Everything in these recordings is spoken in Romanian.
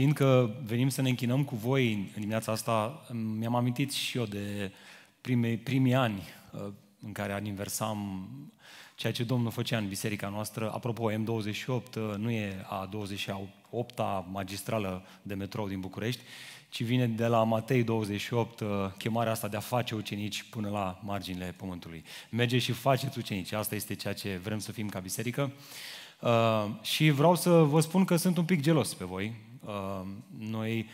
Știind că venim să ne închinăm cu voi în dimineața asta, mi-am amintit și eu de prime, primii ani uh, în care aniversam ceea ce Domnul făcea în biserica noastră. Apropo, M28 uh, nu e a 28-a magistrală de metrou din București, ci vine de la Matei 28, uh, chemarea asta de a face ucenici până la marginile pământului. Merge și faceți ucenici, asta este ceea ce vrem să fim ca biserică. Uh, și vreau să vă spun că sunt un pic gelos pe voi, Um, noi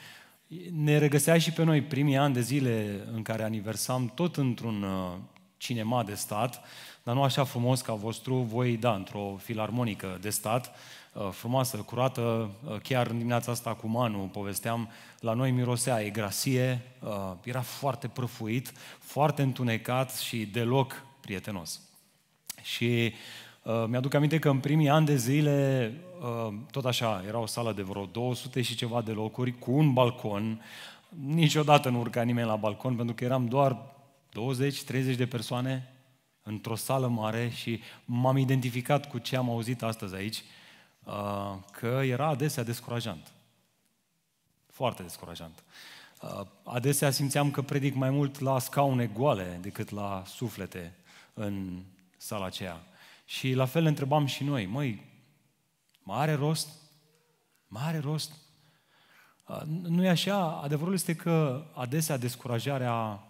ne regăsea și pe noi primii ani de zile în care aniversam tot într-un uh, cinema de stat, dar nu așa frumos ca vostru, voi, da, într-o filarmonică de stat, uh, frumoasă, curată, uh, chiar în dimineața asta cu Manu povesteam, la noi mirosea egrasie, era foarte prăfuit, foarte întunecat și deloc prietenos. Și mi-aduc aminte că în primii ani de zile Ehm, tot așa, era o sală de vreo 200 și ceva de locuri, cu un balcon. Niciodată nu urca nimeni la balcon, pentru că eram doar 20-30 de persoane într-o sală mare și m-am identificat cu ce am auzit astăzi aici, ehm, că era adesea descurajant. Foarte descurajant. Ehm, adesea simțeam că predic mai mult la scaune goale decât la suflete în sala aceea. Și la fel întrebam și noi, măi, Mare rost? Mare rost? Nu e așa? Adevărul este că adesea descurajarea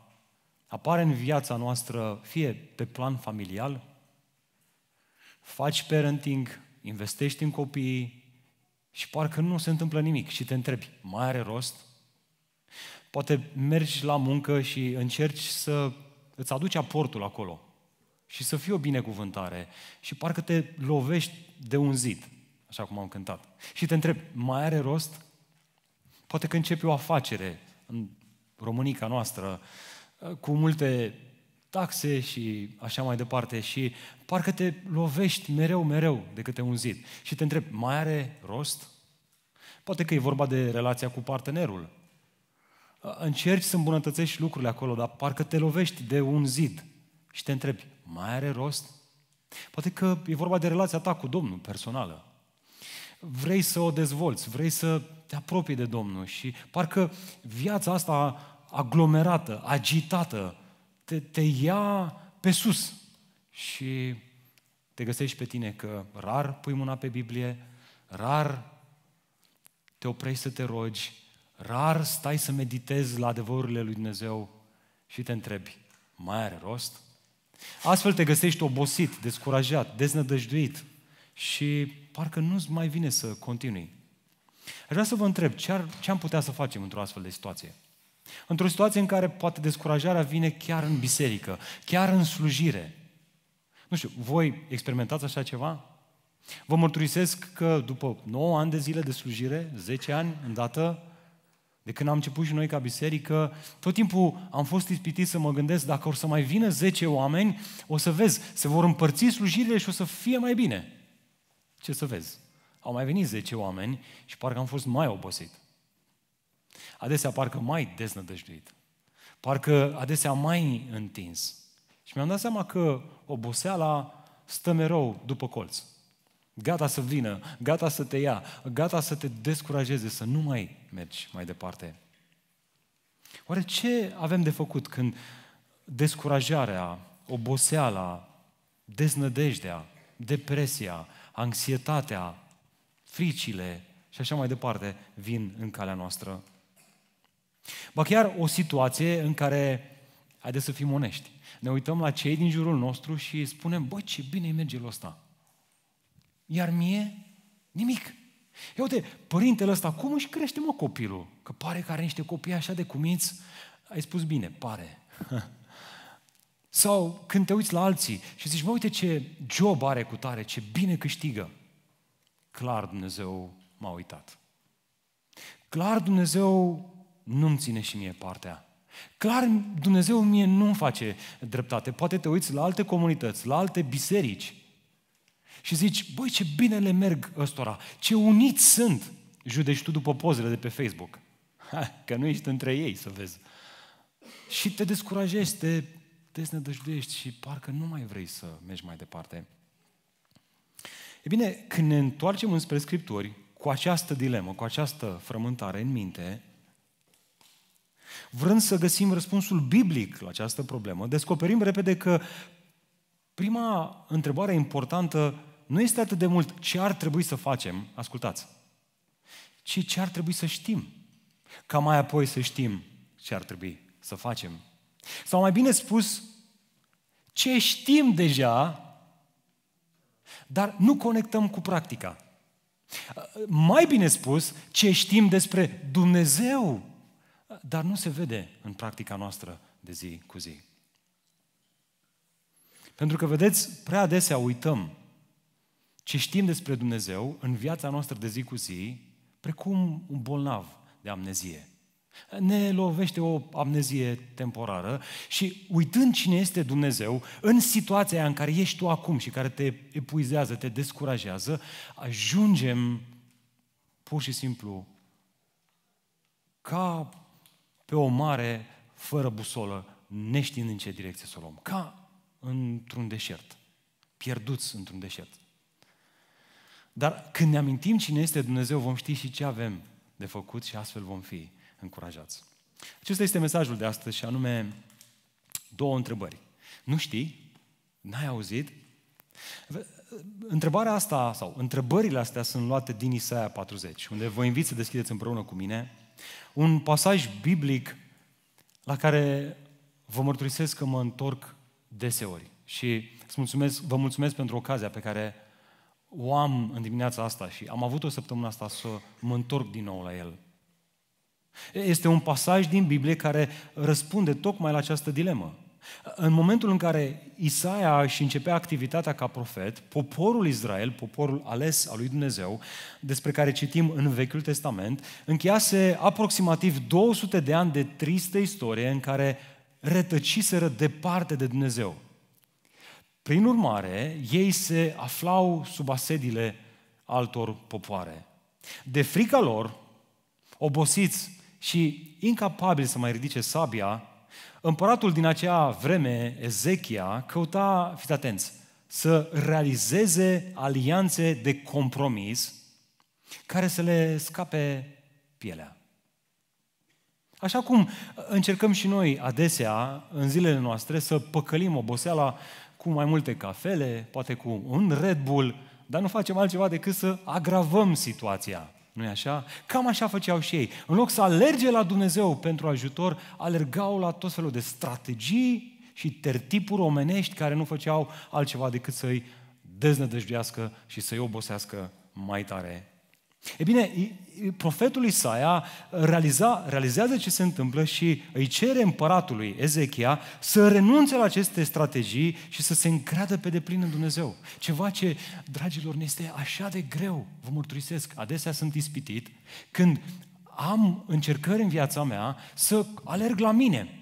apare în viața noastră, fie pe plan familial, faci parenting, investești în copii și parcă nu se întâmplă nimic și te întrebi, mai are rost? Poate mergi la muncă și încerci să îți aduci aportul acolo și să fie o binecuvântare și parcă te lovești de un zid așa cum am cântat. Și te întreb, mai are rost? Poate că începi o afacere în Românica noastră, uh, cu multe taxe și așa mai departe și parcă te lovești mereu, mereu de câte un zid. Și te întreb, mai are rost? Poate că e vorba de relația cu partenerul. Uh, încerci să îmbunătățești lucrurile acolo, dar parcă te lovești de un zid și te întrebi, mai are rost? Poate că e vorba de relația ta cu Domnul personală vrei să o dezvolți, vrei să te apropii de Domnul și parcă viața asta aglomerată, agitată, te, te ia pe sus și te găsești pe tine că rar pui mâna pe Biblie, rar te oprești să te rogi, rar stai să meditezi la adevărurile lui Dumnezeu și te întrebi, mai are rost? Astfel te găsești obosit, descurajat, deznădăjduit și parcă nu-ți mai vine să continui. Aș vrea să vă întreb, ce, ar, ce am putea să facem într-o astfel de situație? Într-o situație în care poate descurajarea vine chiar în biserică, chiar în slujire. Nu știu, voi experimentați așa ceva? Vă mărturisesc că după 9 ani de zile de slujire, 10 ani îndată, de când am început și noi ca biserică, tot timpul am fost ispitit să mă gândesc dacă o să mai vină 10 oameni, o să vezi, se vor împărți slujirile și o să fie mai bine. Ce să vezi? Au mai venit 10 oameni și parcă am fost mai obosit. Adesea parcă mai deznădăjduit. Parcă adesea mai întins. Și mi-am dat seama că oboseala stă mereu după colț. Gata să vină, gata să te ia, gata să te descurajeze, să nu mai mergi mai departe. Oare ce avem de făcut când descurajarea, oboseala, deznădejdea, depresia, anxietatea, fricile și așa mai departe vin în calea noastră. Ba chiar o situație în care, haideți să fim onești, ne uităm la cei din jurul nostru și spunem, „Bă, ce bine merge la ăsta. Iar mie, nimic. Ia uite, părintele ăsta, cum își crește mă copilul? Că pare că are niște copii așa de cumiți. Ai spus bine, pare. Sau când te uiți la alții și zici, mă uite ce job are cu tare, ce bine câștigă. Clar Dumnezeu m-a uitat. Clar Dumnezeu nu-mi ține și mie partea. Clar, Dumnezeu mie nu-mi face dreptate. Poate te uiți la alte comunități, la alte biserici și zici, băi, ce bine le merg ăstora, ce uniți sunt. judești tu după pozele de pe Facebook. că nu ești între ei, să vezi. Și te descurajezi, te deznădăjduiești și parcă nu mai vrei să mergi mai departe. E bine, când ne întoarcem înspre Scripturi, cu această dilemă, cu această frământare în minte, vrând să găsim răspunsul biblic la această problemă, descoperim repede că prima întrebare importantă nu este atât de mult ce ar trebui să facem, ascultați, ci ce ar trebui să știm, ca mai apoi să știm ce ar trebui să facem sau mai bine spus, ce știm deja, dar nu conectăm cu practica. Mai bine spus, ce știm despre Dumnezeu, dar nu se vede în practica noastră de zi cu zi. Pentru că, vedeți, prea adesea uităm ce știm despre Dumnezeu în viața noastră de zi cu zi, precum un bolnav de amnezie. Ne lovește o amnezie temporară și uitând cine este Dumnezeu, în situația în care ești tu acum și care te epuizează, te descurajează, ajungem pur și simplu ca pe o mare fără busolă, neștiind în ce direcție să o luăm. Ca într-un deșert. Pierduți într-un deșert. Dar când ne amintim cine este Dumnezeu, vom ști și ce avem de făcut și astfel vom fi încurajați. Acesta este mesajul de astăzi și anume două întrebări. Nu știi? N-ai auzit? Întrebarea asta sau întrebările astea sunt luate din Isaia 40, unde vă invit să deschideți împreună cu mine un pasaj biblic la care vă mărturisesc că mă întorc deseori. Și mulțumesc, vă mulțumesc pentru ocazia pe care o am în dimineața asta și am avut o săptămână asta să mă întorc din nou la el. Este un pasaj din Biblie care răspunde tocmai la această dilemă. În momentul în care Isaia și începea activitatea ca profet, poporul Israel, poporul ales al lui Dumnezeu, despre care citim în Vechiul Testament, încheiase aproximativ 200 de ani de tristă istorie în care rătăciseră departe de Dumnezeu. Prin urmare, ei se aflau sub asediile altor popoare. De frica lor, obosiți și incapabil să mai ridice sabia, împăratul din acea vreme, Ezechia, căuta, fiți atenți, să realizeze alianțe de compromis care să le scape pielea. Așa cum încercăm și noi adesea, în zilele noastre, să păcălim oboseala cu mai multe cafele, poate cu un Red Bull, dar nu facem altceva decât să agravăm situația nu e așa? Cam așa făceau și ei. În loc să alerge la Dumnezeu pentru ajutor, alergau la tot felul de strategii și tertipuri omenești care nu făceau altceva decât să-i deznădăjduiască și să-i obosească mai tare E bine, profetul Isaia realiza, realizează ce se întâmplă și îi cere împăratului Ezechia să renunțe la aceste strategii și să se încreadă pe deplin în Dumnezeu. Ceva ce, dragilor, ne este așa de greu, vă mărturisesc, adesea sunt ispitit, când am încercări în viața mea să alerg la mine,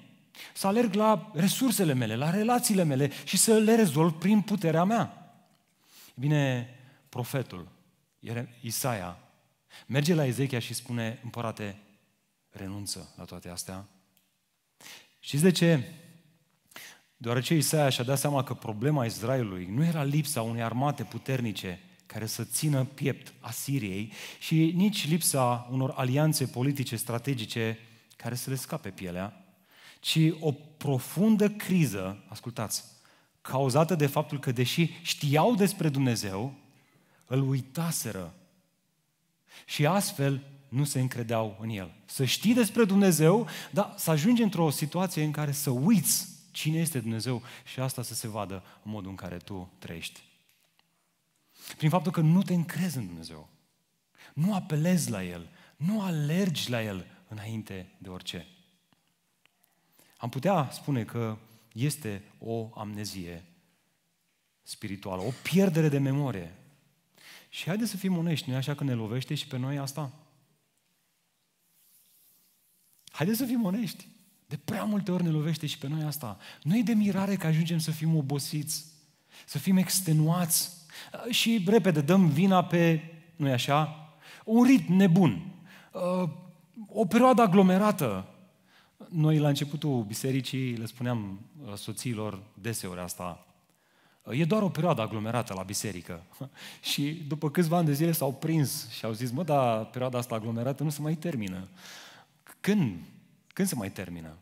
să alerg la resursele mele, la relațiile mele și să le rezolv prin puterea mea. E bine, profetul Isaia Merge la Ezechia și spune, împărate, renunță la toate astea. Știți de ce? Deoarece Isaia și-a dat seama că problema Israelului nu era lipsa unei armate puternice care să țină piept Asiriei și nici lipsa unor alianțe politice strategice care să le scape pielea, ci o profundă criză, ascultați, cauzată de faptul că deși știau despre Dumnezeu, îl uitaseră și astfel nu se încredeau în El. Să știi despre Dumnezeu, dar să ajungi într-o situație în care să uiți cine este Dumnezeu și asta să se vadă în modul în care tu trăiești. Prin faptul că nu te încrezi în Dumnezeu, nu apelezi la El, nu alergi la El înainte de orice. Am putea spune că este o amnezie spirituală, o pierdere de memorie și haideți să fim onești, nu așa că ne lovește și pe noi asta? Haideți să fim onești. De prea multe ori ne lovește și pe noi asta. Nu e de mirare că ajungem să fim obosiți, să fim extenuați și repede dăm vina pe, nu așa, un ritm nebun, uh, o perioadă aglomerată. Noi la începutul bisericii le spuneam uh, soțiilor deseori asta, E doar o perioadă aglomerată la biserică. și după câțiva ani de zile s-au prins și au zis, mă, dar perioada asta aglomerată nu se mai termină. Când? Când se mai termină?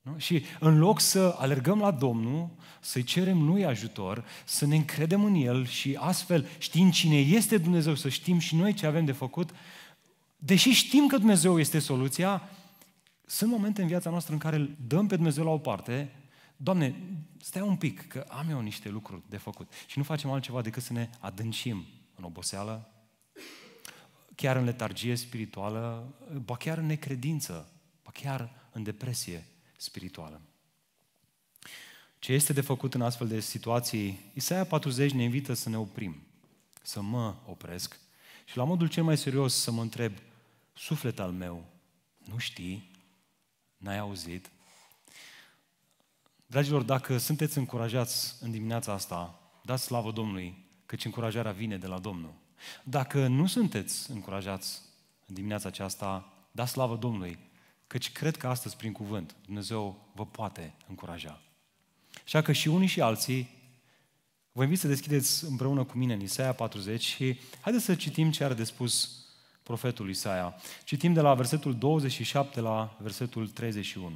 Nu? Și în loc să alergăm la Domnul, să-i cerem Lui ajutor, să ne încredem în El și astfel, știm cine este Dumnezeu, să știm și noi ce avem de făcut, deși știm că Dumnezeu este soluția, sunt momente în viața noastră în care îl dăm pe Dumnezeu la o parte Doamne, stai un pic, că am eu niște lucruri de făcut. Și nu facem altceva decât să ne adâncim în oboseală, chiar în letargie spirituală, ba chiar în necredință, ba chiar în depresie spirituală. Ce este de făcut în astfel de situații? Isaia 40 ne invită să ne oprim, să mă opresc și la modul cel mai serios să mă întreb, suflet al meu, nu știi? N-ai auzit? Dragilor, dacă sunteți încurajați în dimineața asta, dați slavă Domnului, căci încurajarea vine de la Domnul. Dacă nu sunteți încurajați în dimineața aceasta, dați slavă Domnului, căci cred că astăzi, prin cuvânt, Dumnezeu vă poate încuraja. Așa că și unii și alții Vă invit să deschideți împreună cu mine în Isaia 40 și haideți să citim ce are de spus profetul Isaia. Citim de la versetul 27 la versetul 31.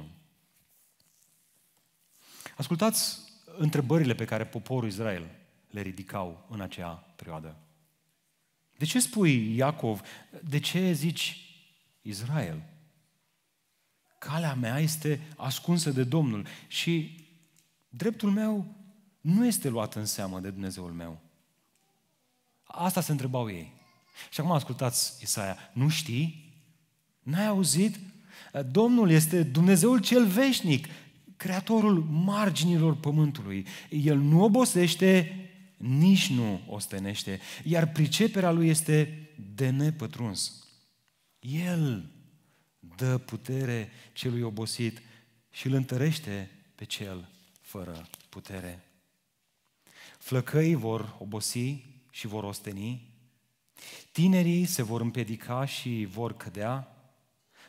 Ascultați întrebările pe care poporul Israel le ridicau în acea perioadă. De ce spui Iacov, de ce zici Israel? Calea mea este ascunsă de Domnul și dreptul meu nu este luat în seamă de Dumnezeul meu. Asta se întrebau ei. Și acum ascultați Isaia, nu știi? N-ai auzit? Domnul este Dumnezeul cel veșnic, creatorul marginilor pământului. El nu obosește, nici nu ostenește, iar priceperea lui este de nepătruns. El dă putere celui obosit și îl întărește pe cel fără putere. Flăcăii vor obosi și vor osteni, tinerii se vor împiedica și vor cădea,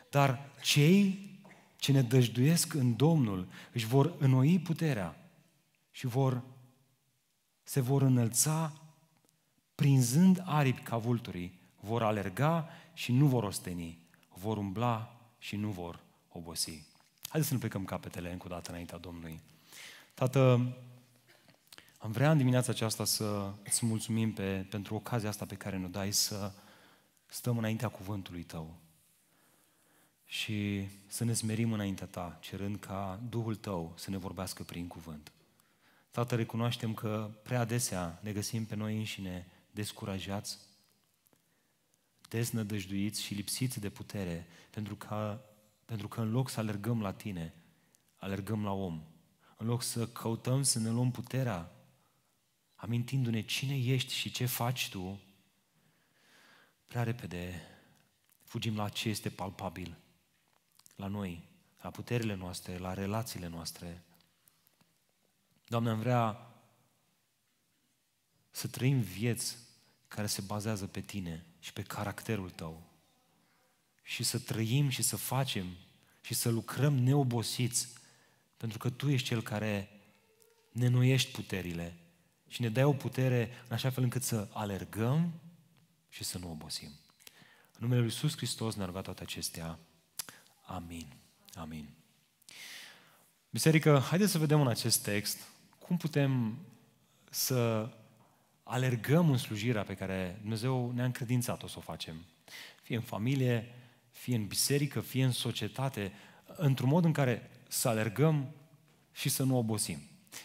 dar cei ce ne dăjduiesc în Domnul își vor înnoi puterea și vor, se vor înălța prinzând aripi ca vulturii, vor alerga și nu vor osteni, vor umbla și nu vor obosi. Haideți să ne plecăm capetele încă o dată înaintea Domnului. Tată, am vrea în dimineața aceasta să îți mulțumim pe, pentru ocazia asta pe care ne-o dai să stăm înaintea cuvântului Tău, și să ne smerim înaintea Ta, cerând ca Duhul Tău să ne vorbească prin cuvânt. Tată, recunoaștem că prea adesea ne găsim pe noi înșine descurajați, deznădăjduiți și lipsiți de putere, pentru că, pentru că în loc să alergăm la Tine, alergăm la om. În loc să căutăm să ne luăm puterea, amintindu-ne cine ești și ce faci Tu, prea repede fugim la ce este palpabil, la noi, la puterile noastre, la relațiile noastre. Doamne, am vrea să trăim vieți care se bazează pe Tine și pe caracterul Tău. Și să trăim și să facem și să lucrăm neobosiți, pentru că Tu ești Cel care ne nuiești puterile și ne dai o putere în așa fel încât să alergăm și să nu obosim. În numele Lui Iisus Hristos ne-a rugat toate acestea. Amin. Amin. Biserică, haideți să vedem în acest text cum putem să alergăm în slujirea pe care Dumnezeu ne-a încredințat-o să o facem. Fie în familie, fie în biserică, fie în societate, într-un mod în care să alergăm și să nu obosim.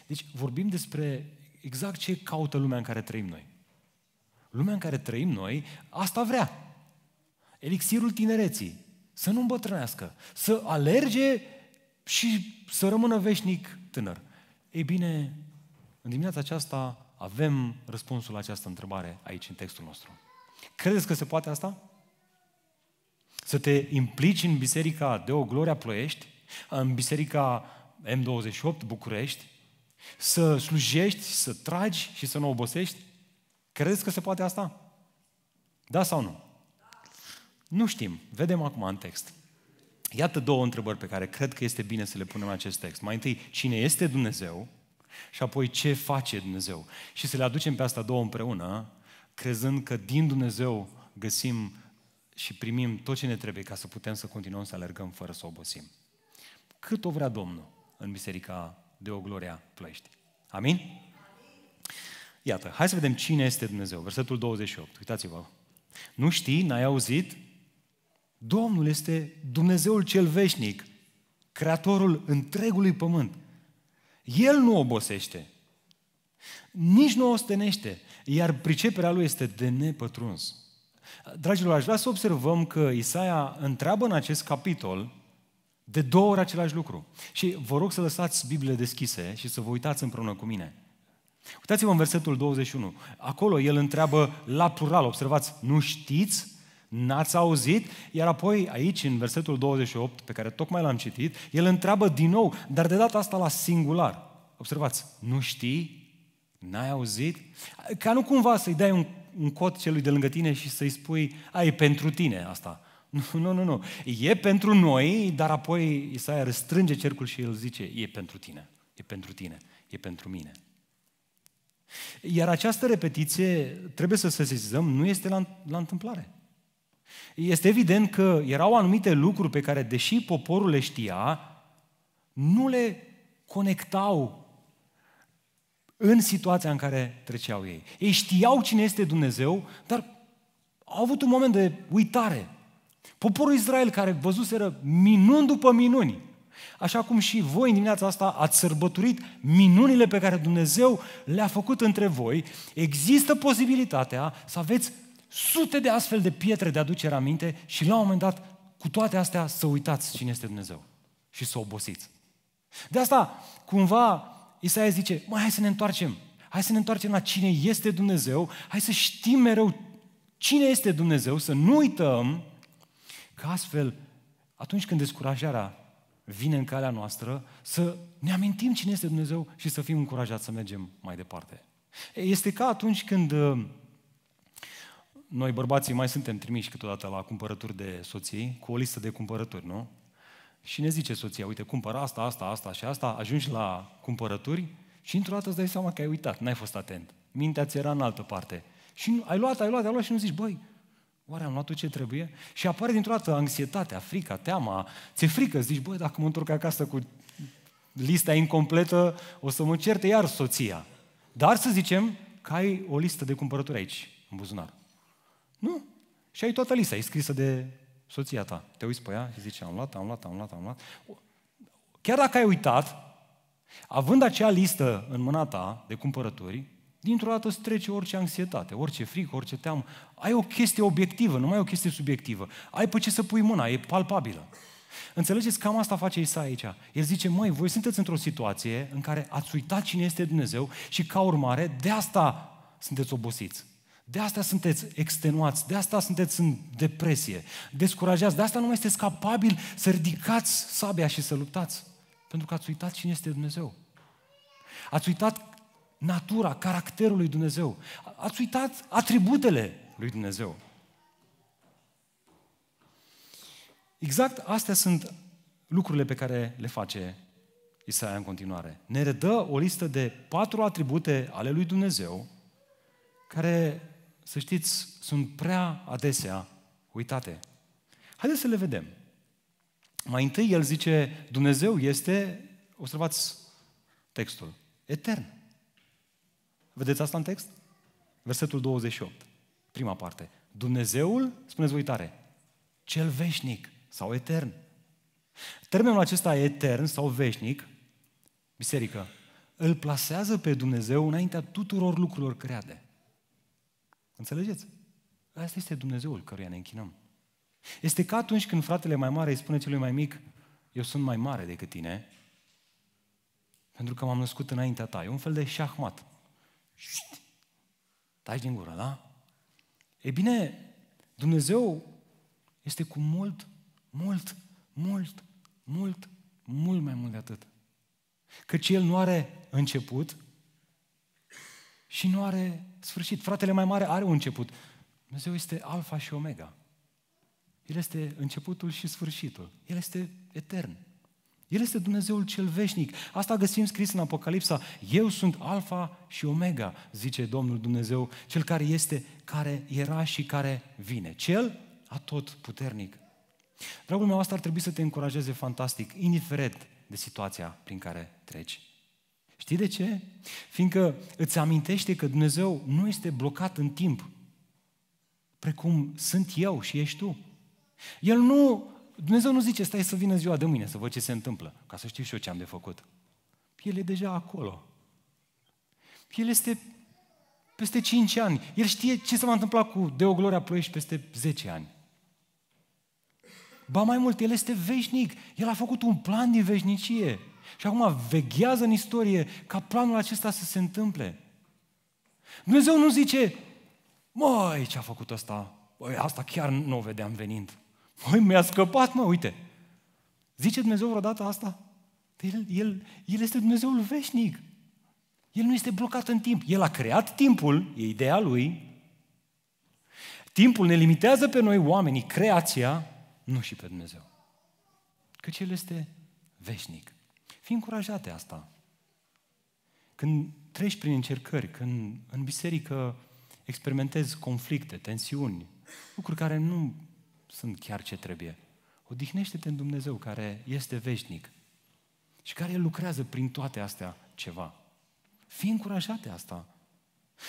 Deci vorbim despre exact ce caută lumea în care trăim noi. Lumea în care trăim noi, asta vrea. Elixirul tinereții, să nu îmbătrânească, să alerge și să rămână veșnic tânăr. Ei bine, în dimineața aceasta avem răspunsul la această întrebare aici, în textul nostru. Credeți că se poate asta? Să te implici în biserica de o Gloria Ploiești, în biserica M28 București, să slujești, să tragi și să nu obosești? Credeți că se poate asta? Da sau nu? Nu știm. Vedem acum în text. Iată două întrebări pe care cred că este bine să le punem în acest text. Mai întâi, cine este Dumnezeu? Și apoi, ce face Dumnezeu? Și să le aducem pe asta două împreună, crezând că din Dumnezeu găsim și primim tot ce ne trebuie ca să putem să continuăm să alergăm fără să obosim. Cât o vrea Domnul în Biserica de o Gloria Plăiești. Amin? Iată, hai să vedem cine este Dumnezeu. Versetul 28, uitați-vă. Nu știi, n-ai auzit, Domnul este Dumnezeul cel veșnic, creatorul întregului pământ. El nu obosește, nici nu ostenește, iar priceperea lui este de nepătruns. Dragilor, aș vrea să observăm că Isaia întreabă în acest capitol de două ori același lucru. Și vă rog să lăsați Biblia deschise și să vă uitați împreună cu mine. Uitați-vă în versetul 21. Acolo el întreabă la plural, observați, nu știți? N-ați auzit? Iar apoi aici, în versetul 28, pe care tocmai l-am citit, el întreabă din nou, dar de data asta la singular. Observați, nu știi? N-ai auzit? Ca nu cumva să-i dai un, un cot celui de lângă tine și să-i spui, ai pentru tine asta. Nu, nu, nu, nu. E pentru noi, dar apoi Isaia răstrânge cercul și el zice, e pentru tine, e pentru tine, e pentru mine. Iar această repetiție, trebuie să sesizăm, nu este la, la întâmplare. Este evident că erau anumite lucruri pe care, deși poporul le știa, nu le conectau în situația în care treceau ei. Ei știau cine este Dumnezeu, dar au avut un moment de uitare. Poporul Israel care văzuseră minuni după minuni, așa cum și voi în dimineața asta ați sărbătorit minunile pe care Dumnezeu le-a făcut între voi, există posibilitatea să aveți sute de astfel de pietre de aducere aminte și la un moment dat, cu toate astea, să uitați cine este Dumnezeu și să obosiți. De asta, cumva, Isaia zice, mai hai să ne întoarcem. Hai să ne întoarcem la cine este Dumnezeu, hai să știm mereu cine este Dumnezeu, să nu uităm că astfel, atunci când descurajarea vine în calea noastră, să ne amintim cine este Dumnezeu și să fim încurajați să mergem mai departe. Este ca atunci când noi bărbații mai suntem trimiși câteodată la cumpărături de soții, cu o listă de cumpărături, nu? Și ne zice soția, uite, cumpăr asta, asta, asta și asta, ajungi la cumpărături și într-o dată îți dai seama că ai uitat, n-ai fost atent. Mintea ți era în altă parte. Și nu, ai luat, ai luat, ai luat și nu zici, băi, oare am luat tot ce trebuie? Și apare dintr-o dată anxietatea, frica, teama, ți-e frică, zici, băi, dacă mă întorc acasă cu lista incompletă, o să mă certe iar soția. Dar să zicem că ai o listă de cumpărături aici, în buzunar. Nu. Și ai toată lista, e scrisă de soția ta. Te uiți pe ea și zici, am luat, am luat, am luat, am luat. Chiar dacă ai uitat, având acea listă în mâna ta de cumpărături, dintr-o dată îți trece orice anxietate, orice frică, orice teamă. Ai o chestie obiectivă, nu mai o chestie subiectivă. Ai pe ce să pui mâna, e palpabilă. Înțelegeți? Cam asta face Isa aici. El zice, măi, voi sunteți într-o situație în care ați uitat cine este Dumnezeu și ca urmare, de asta sunteți obosiți. De asta sunteți extenuați, de asta sunteți în depresie, descurajați, de asta nu mai sunteți capabili să ridicați sabia și să luptați. Pentru că ați uitat cine este Dumnezeu. Ați uitat natura, caracterul lui Dumnezeu. Ați uitat atributele lui Dumnezeu. Exact astea sunt lucrurile pe care le face Isaia în continuare. Ne redă o listă de patru atribute ale lui Dumnezeu care să știți, sunt prea adesea uitate. Haideți să le vedem. Mai întâi el zice, Dumnezeu este, observați textul, etern. Vedeți asta în text? Versetul 28, prima parte. Dumnezeul, spuneți voi tare, cel veșnic sau etern. Termenul acesta etern sau veșnic, biserică, îl plasează pe Dumnezeu înaintea tuturor lucrurilor create. Înțelegeți? Asta este Dumnezeul căruia ne închinăm. Este ca atunci când fratele mai mare îi spune celui mai mic, eu sunt mai mare decât tine, pentru că m-am născut înaintea ta. E un fel de șahmat. Șt! Tași din gură, da? E bine, Dumnezeu este cu mult, mult, mult, mult, mult mai mult de atât. Căci El nu are început și nu are sfârșit. Fratele mai mare are un început. Dumnezeu este alfa și omega. El este începutul și sfârșitul. El este etern. El este Dumnezeul cel veșnic. Asta găsim scris în Apocalipsa. Eu sunt alfa și omega, zice Domnul Dumnezeu, cel care este, care era și care vine. Cel atot puternic. Dragul meu, asta ar trebui să te încurajeze fantastic, indiferent de situația prin care treci. Știi de ce? Fiindcă îți amintește că Dumnezeu nu este blocat în timp, precum sunt eu și ești tu. El nu, Dumnezeu nu zice, stai să vină ziua de mâine, să văd ce se întâmplă, ca să știu și eu ce am de făcut. El e deja acolo. El este peste 5 ani. El știe ce se va întâmpla cu Deogloria Ploiești peste 10 ani. Ba mai mult, El este veșnic. El a făcut un plan din veșnicie. Și acum veghează în istorie ca planul acesta să se întâmple. Dumnezeu nu zice, măi, ce-a făcut asta? Băi, asta chiar nu o vedeam venind. Măi, mi-a scăpat, mă, uite. Zice Dumnezeu vreodată asta? Păi el, el, el este Dumnezeul veșnic. El nu este blocat în timp. El a creat timpul, e ideea lui. Timpul ne limitează pe noi, oamenii, creația, nu și pe Dumnezeu. Căci El este veșnic. Fii încurajat de asta. Când treci prin încercări, când în biserică experimentezi conflicte, tensiuni, lucruri care nu sunt chiar ce trebuie, odihnește-te în Dumnezeu care este veșnic și care lucrează prin toate astea ceva. Fii încurajat de asta.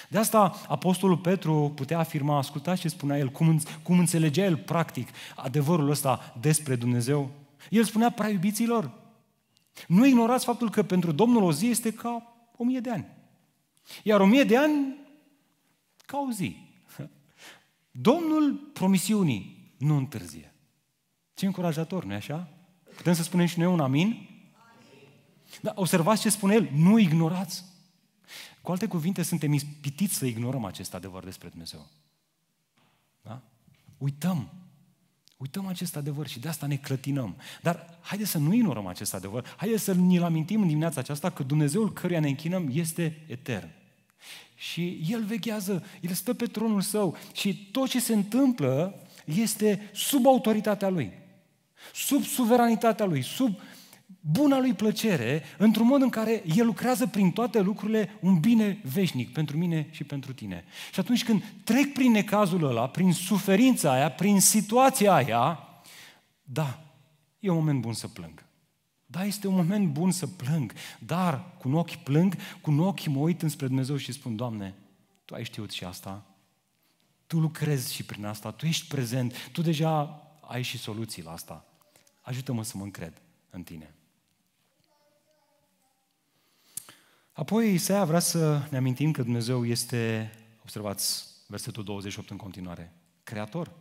De asta Apostolul Petru putea afirma, ascultați ce spunea el, cum, cum înțelegea el practic adevărul ăsta despre Dumnezeu. El spunea, prea iubiților, nu ignorați faptul că pentru Domnul o zi este ca o mie de ani. Iar o mie de ani ca o zi. Domnul promisiunii nu întârzie. Ce încurajator, nu-i așa? Putem să spunem și noi un amin? Dar observați ce spune el, nu ignorați. Cu alte cuvinte, suntem ispitiți să ignorăm acest adevăr despre Dumnezeu. Da? Uităm Uităm acest adevăr și de asta ne clătinăm. Dar haideți să nu ignorăm acest adevăr, haideți să ne-l amintim în dimineața aceasta că Dumnezeul căruia ne închinăm este etern. Și El veghează, El stă pe tronul Său și tot ce se întâmplă este sub autoritatea Lui, sub suveranitatea Lui, sub buna lui plăcere, într-un mod în care el lucrează prin toate lucrurile un bine veșnic pentru mine și pentru tine. Și atunci când trec prin necazul ăla, prin suferința aia, prin situația aia, da, e un moment bun să plâng. Da, este un moment bun să plâng, dar cu ochi plâng, cu ochi mă uit înspre Dumnezeu și spun, Doamne, Tu ai știut și asta, Tu lucrezi și prin asta, Tu ești prezent, Tu deja ai și soluții la asta. Ajută-mă să mă încred în Tine. Apoi Isaia vrea să ne amintim că Dumnezeu este, observați versetul 28 în continuare, creator.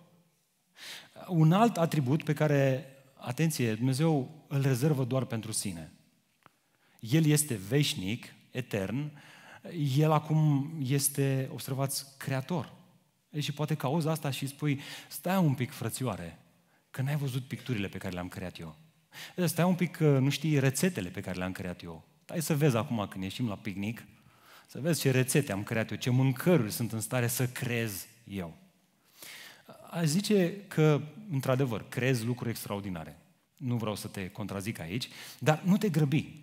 Un alt atribut pe care, atenție, Dumnezeu îl rezervă doar pentru sine. El este veșnic, etern, el acum este, observați, creator. Și poate cauza asta și spui, stai un pic, frățioare, că n-ai văzut picturile pe care le-am creat eu. Stai un pic că nu știi rețetele pe care le-am creat eu. Hai să vezi acum când ieșim la picnic, să vezi ce rețete am creat eu, ce mâncăruri sunt în stare să crez eu. Aș zice că, într-adevăr, crezi lucruri extraordinare. Nu vreau să te contrazic aici, dar nu te grăbi.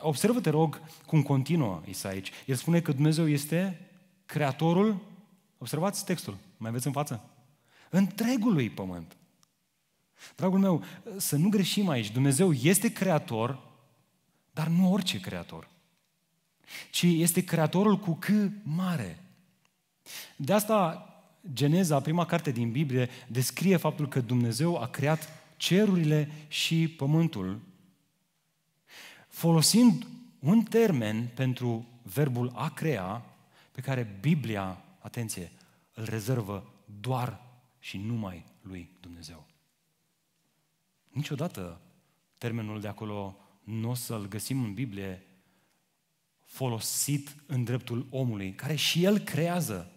Observă, te rog, cum continuă Isa aici. El spune că Dumnezeu este creatorul, observați textul, mai aveți în față, întregului pământ. Dragul meu, să nu greșim aici. Dumnezeu este creator dar nu orice creator, ci este creatorul cu cât mare. De asta Geneza, prima carte din Biblie, descrie faptul că Dumnezeu a creat cerurile și pământul, folosind un termen pentru verbul a crea, pe care Biblia, atenție, îl rezervă doar și numai lui Dumnezeu. Niciodată termenul de acolo nu o să-l găsim în Biblie folosit în dreptul omului, care și el creează,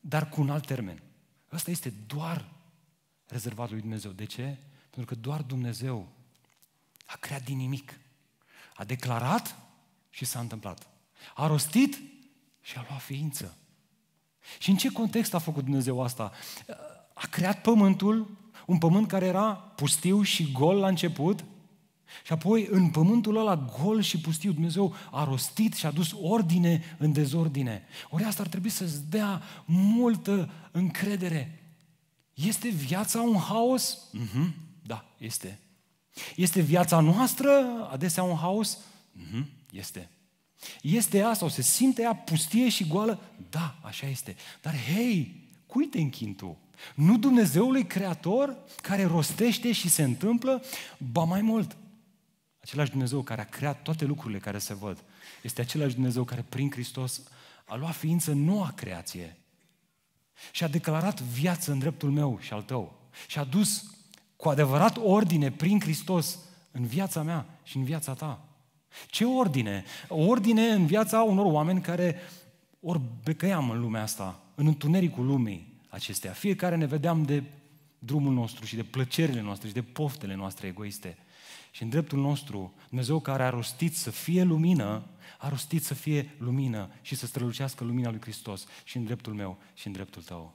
dar cu un alt termen. Ăsta este doar rezervat lui Dumnezeu. De ce? Pentru că doar Dumnezeu a creat din nimic. A declarat și s-a întâmplat. A rostit și a luat ființă. Și în ce context a făcut Dumnezeu asta? A creat pământul, un pământ care era pustiu și gol la început, și apoi, în pământul ăla gol și pustiu, Dumnezeu a rostit și a dus ordine în dezordine. Ori asta ar trebui să-ți dea multă încredere. Este viața un haos? mm Da, este. Este viața noastră adesea un haos? mm Este. Este ea sau se simte ea pustie și goală? Da, așa este. Dar hei, cui te închin tu? Nu Dumnezeului Creator care rostește și se întâmplă? Ba mai mult, Același Dumnezeu care a creat toate lucrurile care se văd, este același Dumnezeu care prin Hristos a luat ființă noua creație și a declarat viață în dreptul meu și al tău și a dus cu adevărat ordine prin Hristos în viața mea și în viața ta. Ce ordine? Ordine în viața unor oameni care ori becăiam în lumea asta, în întunericul lumii acestea. Fiecare ne vedeam de drumul nostru și de plăcerile noastre și de poftele noastre egoiste. Și în dreptul nostru, Dumnezeu care a rostit să fie lumină, a rostit să fie lumină și să strălucească lumina lui Hristos și în dreptul meu și în dreptul tău.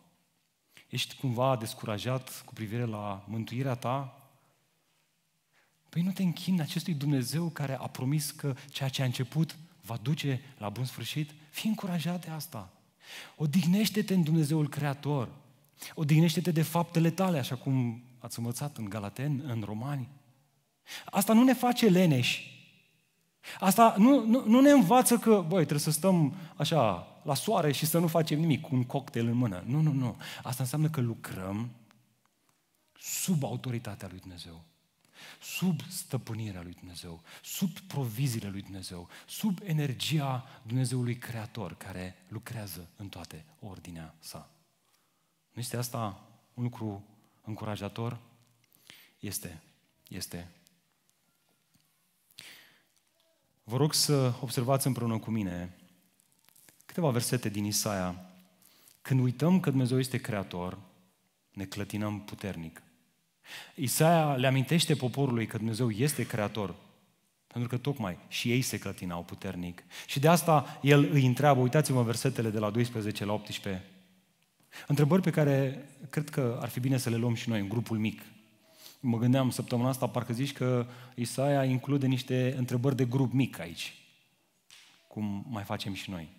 Ești cumva descurajat cu privire la mântuirea ta? Păi nu te închini acestui Dumnezeu care a promis că ceea ce a început va duce la bun sfârșit? Fii încurajat de asta. Odihnește-te în Dumnezeul Creator. Odihnește-te de faptele tale, așa cum ați învățat în Galaten, în Romani. Asta nu ne face leneși. Asta nu, nu, nu ne învață că, băi, trebuie să stăm așa la soare și să nu facem nimic cu un cocktail în mână. Nu, nu, nu. Asta înseamnă că lucrăm sub autoritatea lui Dumnezeu, sub stăpânirea lui Dumnezeu, sub proviziile lui Dumnezeu, sub energia Dumnezeului Creator care lucrează în toate ordinea sa. Nu este asta un lucru încurajator? Este, este Vă rog să observați împreună cu mine câteva versete din Isaia. Când uităm că Dumnezeu este Creator, ne clătinăm puternic. Isaia le amintește poporului că Dumnezeu este Creator, pentru că tocmai și ei se clătinau puternic. Și de asta el îi întreabă, uitați-vă versetele de la 12 la 18, întrebări pe care cred că ar fi bine să le luăm și noi în grupul mic, mă gândeam săptămâna asta, parcă zici că Isaia include niște întrebări de grup mic aici, cum mai facem și noi.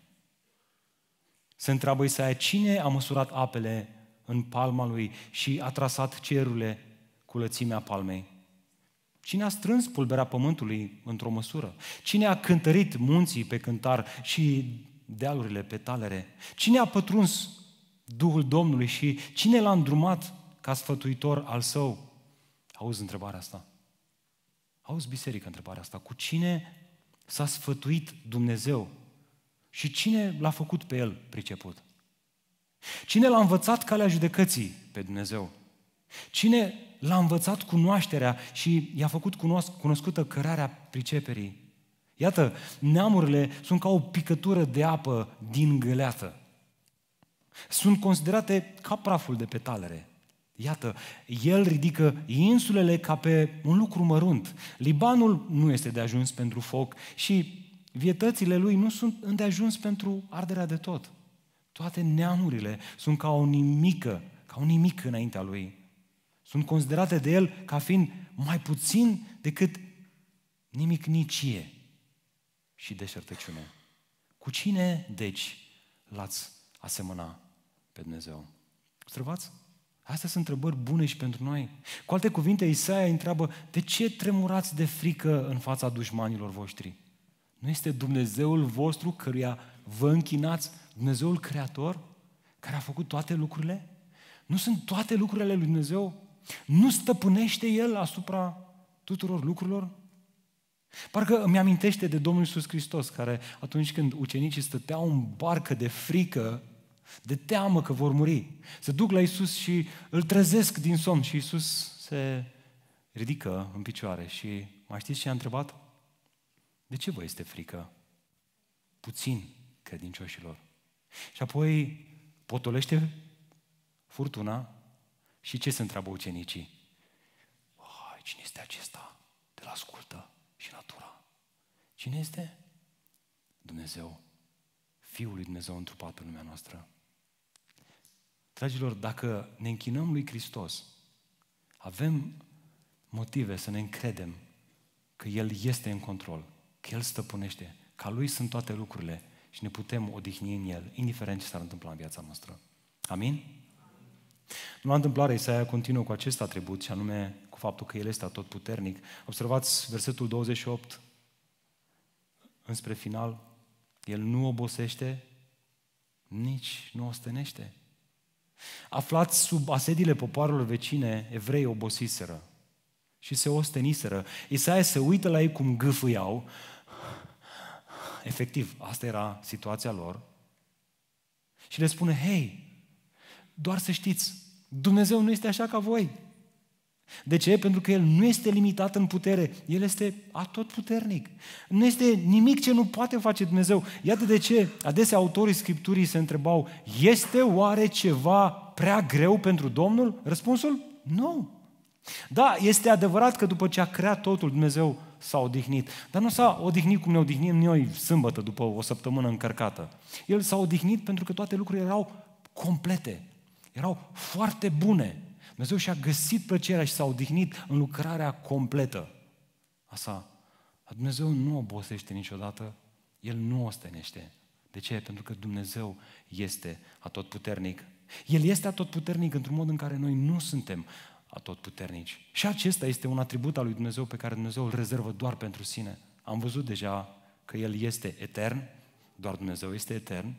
Se întreabă Isaia, cine a măsurat apele în palma lui și a trasat cerurile cu lățimea palmei? Cine a strâns pulberea pământului într-o măsură? Cine a cântărit munții pe cântar și dealurile pe talere? Cine a pătruns Duhul Domnului și cine l-a îndrumat ca sfătuitor al său? Auzi întrebarea asta? Auzi biserica întrebarea asta. Cu cine s-a sfătuit Dumnezeu? Și cine l-a făcut pe el priceput? Cine l-a învățat calea judecății pe Dumnezeu? Cine l-a învățat cunoașterea și i-a făcut cunoscută cărarea priceperii? Iată, neamurile sunt ca o picătură de apă din găleată. Sunt considerate ca praful de pe talere. Iată, el ridică insulele ca pe un lucru mărunt. Libanul nu este de ajuns pentru foc și vietățile lui nu sunt ajuns pentru arderea de tot. Toate neamurile sunt ca o nimică, ca un nimic înaintea lui. Sunt considerate de el ca fiind mai puțin decât nimic nicie și deșertăciune. Cu cine, deci, l-ați asemăna pe Dumnezeu? Observați? Astea sunt întrebări bune și pentru noi. Cu alte cuvinte, Isaia întreabă, de ce tremurați de frică în fața dușmanilor voștri? Nu este Dumnezeul vostru căruia vă închinați, Dumnezeul Creator, care a făcut toate lucrurile? Nu sunt toate lucrurile lui Dumnezeu? Nu stăpânește El asupra tuturor lucrurilor? Parcă îmi amintește de Domnul Iisus Hristos, care atunci când ucenicii stăteau în barcă de frică de teamă că vor muri. Se duc la Isus și îl trezesc din somn și Isus se ridică în picioare și mai știți ce a întrebat? De ce vă este frică? Puțin credincioșilor. Și apoi potolește furtuna și ce se întreabă ucenicii? Oh, cine este acesta? De la ascultă și natura. Cine este? Dumnezeu. Fiul lui Dumnezeu întrupat în lumea noastră. Dragilor, dacă ne închinăm lui Hristos, avem motive să ne încredem că El este în control, că El stăpânește, că Lui sunt toate lucrurile și ne putem odihni în El, indiferent ce s-ar întâmpla în viața noastră. Amin? Nu la întâmplare, Isaia continuă cu acest atribut, și anume cu faptul că El este atotputernic. Observați versetul 28, înspre final, El nu obosește, nici nu ostenește. Aflați sub asediile popoarelor vecine, evrei obosiseră și se osteniseră. Isaia se uită la ei cum gâfâiau. Efectiv, asta era situația lor. Și le spune, hei, doar să știți, Dumnezeu nu este așa ca voi. De ce? Pentru că El nu este limitat în putere, El este atotputernic. Nu este nimic ce nu poate face Dumnezeu. Iată de ce adesea autorii Scripturii se întrebau, este oare ceva prea greu pentru Domnul? Răspunsul? Nu. Da, este adevărat că după ce a creat totul, Dumnezeu s-a odihnit. Dar nu s-a odihnit cum ne odihnim noi sâmbătă după o săptămână încărcată. El s-a odihnit pentru că toate lucrurile erau complete, erau foarte bune, Dumnezeu și-a găsit plăcerea și s-a odihnit în lucrarea completă a sa. Dar Dumnezeu nu obosește niciodată, El nu ostenește. De ce? Pentru că Dumnezeu este atotputernic. El este atotputernic într-un mod în care noi nu suntem atotputernici. Și acesta este un atribut al lui Dumnezeu pe care Dumnezeu îl rezervă doar pentru sine. Am văzut deja că El este etern, doar Dumnezeu este etern,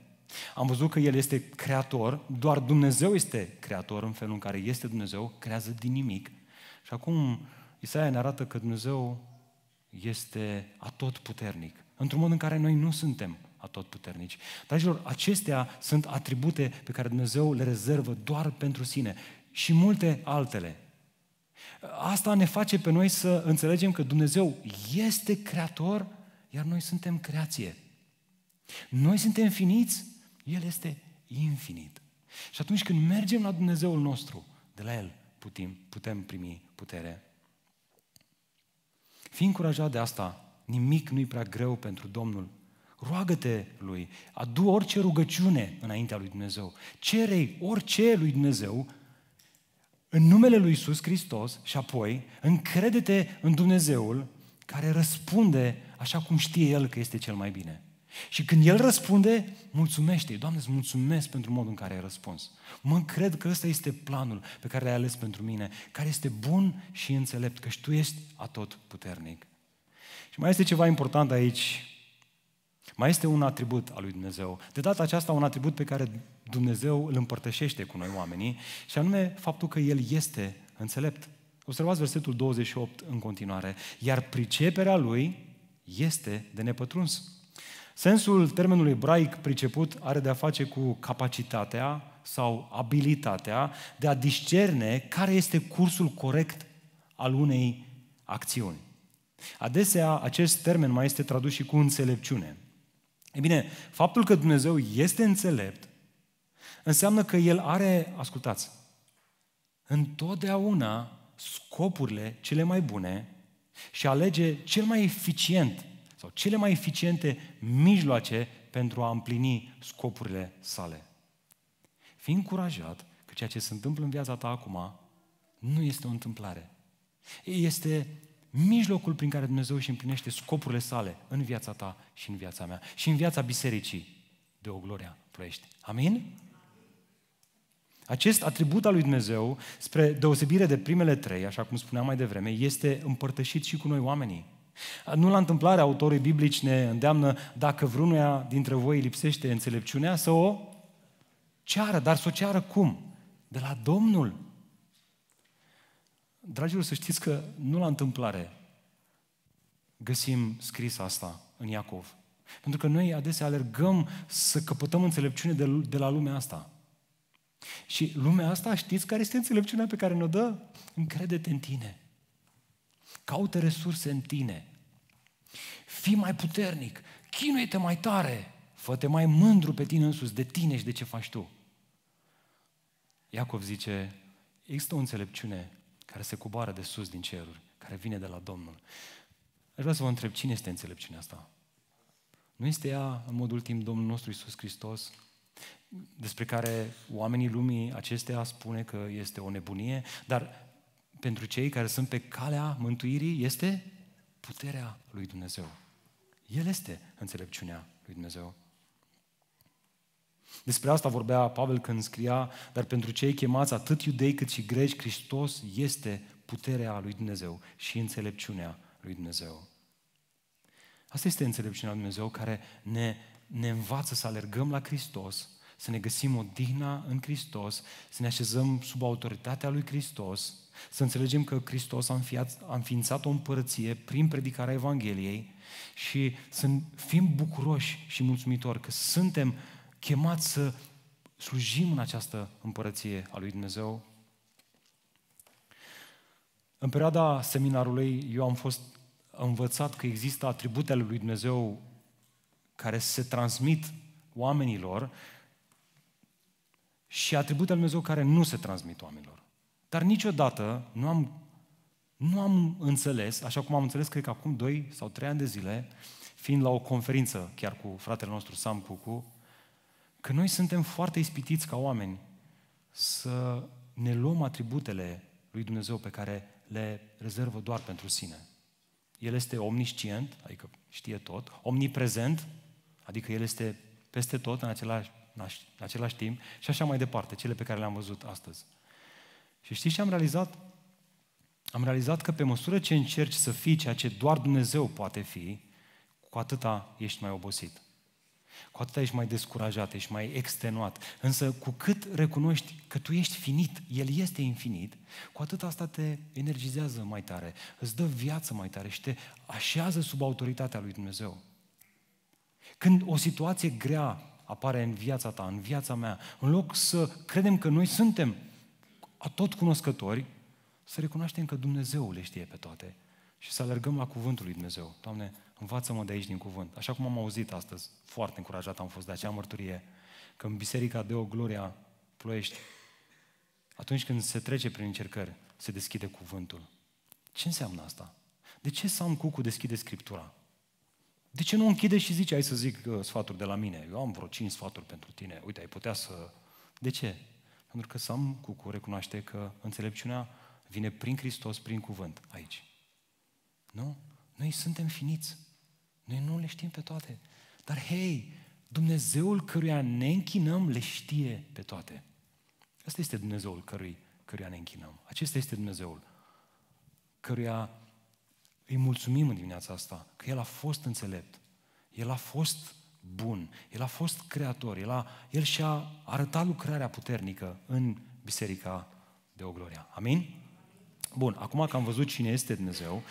am văzut că El este creator, doar Dumnezeu este creator în felul în care este Dumnezeu, creează din nimic. Și acum Isaia ne arată că Dumnezeu este atotputernic, într-un mod în care noi nu suntem atotputernici. Dragilor, acestea sunt atribute pe care Dumnezeu le rezervă doar pentru sine și multe altele. Asta ne face pe noi să înțelegem că Dumnezeu este creator, iar noi suntem creație. Noi suntem finiți, el este infinit. Și atunci când mergem la Dumnezeul nostru, de la El putem, putem primi putere. Fii încurajat de asta, nimic nu-i prea greu pentru Domnul. Roagă-te Lui, adu orice rugăciune înaintea Lui Dumnezeu. Cerei orice Lui Dumnezeu în numele Lui Iisus Hristos și apoi încrede-te în Dumnezeul care răspunde așa cum știe El că este cel mai bine. Și când el răspunde, mulțumește-i. Doamne, îți mulțumesc pentru modul în care ai răspuns. Mă cred că ăsta este planul pe care l-ai ales pentru mine, care este bun și înțelept, că și tu ești atot puternic. Și mai este ceva important aici. Mai este un atribut al lui Dumnezeu. De data aceasta, un atribut pe care Dumnezeu îl împărtășește cu noi oamenii, și anume faptul că El este înțelept. Observați versetul 28 în continuare. Iar priceperea Lui este de nepătruns. Sensul termenului ebraic priceput are de a face cu capacitatea sau abilitatea de a discerne care este cursul corect al unei acțiuni. Adesea acest termen mai este tradus și cu înțelepciune. E bine, faptul că Dumnezeu este înțelept înseamnă că El are, ascultați, întotdeauna scopurile cele mai bune și alege cel mai eficient sau cele mai eficiente mijloace pentru a împlini scopurile sale. Fii încurajat că ceea ce se întâmplă în viața ta acum nu este o întâmplare. Este mijlocul prin care Dumnezeu își împlinește scopurile sale în viața ta și în viața mea și în viața bisericii de o gloria ploiește. Amin? Acest atribut al lui Dumnezeu, spre deosebire de primele trei, așa cum spuneam mai devreme, este împărtășit și cu noi oamenii. Nu la întâmplare, autorii biblici ne îndeamnă dacă vreunuia dintre voi lipsește înțelepciunea să o ceară, dar să o ceară cum? De la Domnul. Dragilor, să știți că nu la întâmplare găsim scris asta în Iacov. Pentru că noi adesea alergăm să căpătăm înțelepciune de, de la lumea asta. Și lumea asta, știți care este înțelepciunea pe care ne-o dă? Încrede-te în tine. Caută resurse în tine fii mai puternic, chinuie-te mai tare, fă-te mai mândru pe tine însuți, de tine și de ce faci tu. Iacov zice, există o înțelepciune care se coboară de sus din ceruri, care vine de la Domnul. Aș vrea să vă întreb, cine este înțelepciunea asta? Nu este ea, în modul timp, Domnul nostru Isus Hristos, despre care oamenii lumii acestea spune că este o nebunie, dar pentru cei care sunt pe calea mântuirii este puterea lui Dumnezeu. El este înțelepciunea lui Dumnezeu. Despre asta vorbea Pavel când scria, dar pentru cei chemați atât iudei cât și greci, Hristos este puterea lui Dumnezeu și înțelepciunea lui Dumnezeu. Asta este înțelepciunea lui Dumnezeu care ne, ne învață să alergăm la Hristos, să ne găsim o odihna în Hristos, să ne așezăm sub autoritatea lui Hristos, să înțelegem că Hristos a înființat o împărăție prin predicarea Evangheliei, și să fim bucuroși și mulțumitori că suntem chemați să slujim în această împărăție a lui Dumnezeu. În perioada seminarului eu am fost învățat că există atributele lui Dumnezeu care se transmit oamenilor și atributele lui Dumnezeu care nu se transmit oamenilor. Dar niciodată nu am nu am înțeles, așa cum am înțeles, cred că acum 2 sau 3 ani de zile, fiind la o conferință chiar cu fratele nostru Sam Cucu, că noi suntem foarte ispitiți ca oameni să ne luăm atributele lui Dumnezeu pe care le rezervă doar pentru sine. El este omniscient, adică știe tot, omniprezent, adică El este peste tot în același, în același timp și așa mai departe, cele pe care le-am văzut astăzi. Și știți ce am realizat? am realizat că pe măsură ce încerci să fii ceea ce doar Dumnezeu poate fi, cu atâta ești mai obosit. Cu atâta ești mai descurajat, ești mai extenuat. Însă cu cât recunoști că tu ești finit, El este infinit, cu atât asta te energizează mai tare, îți dă viață mai tare și te așează sub autoritatea lui Dumnezeu. Când o situație grea apare în viața ta, în viața mea, în loc să credem că noi suntem tot cunoscători, să recunoaștem că Dumnezeu le știe pe toate și să alergăm la cuvântul lui Dumnezeu. Doamne, învață-mă de aici din cuvânt. Așa cum am auzit astăzi, foarte încurajat am fost de acea mărturie, că în biserica o Gloria Ploiești, atunci când se trece prin încercări, se deschide cuvântul. Ce înseamnă asta? De ce Sam Cucu deschide Scriptura? De ce nu închide și zice, ai să zic uh, sfaturi de la mine? Eu am vreo cinci sfaturi pentru tine. Uite, ai putea să... De ce? Pentru că Sam Cucu recunoaște că înțelepciunea vine prin Hristos, prin cuvânt, aici. Nu? Noi suntem finiți. Noi nu le știm pe toate. Dar hei, Dumnezeul căruia ne închinăm le știe pe toate. Asta este Dumnezeul cărui, căruia ne închinăm. Acesta este Dumnezeul căruia îi mulțumim în dimineața asta, că El a fost înțelept, El a fost bun, El a fost creator, El, a, El și-a arătat lucrarea puternică în Biserica de Ogloria. Amin? Bun, acum că am văzut cine este Dumnezeu,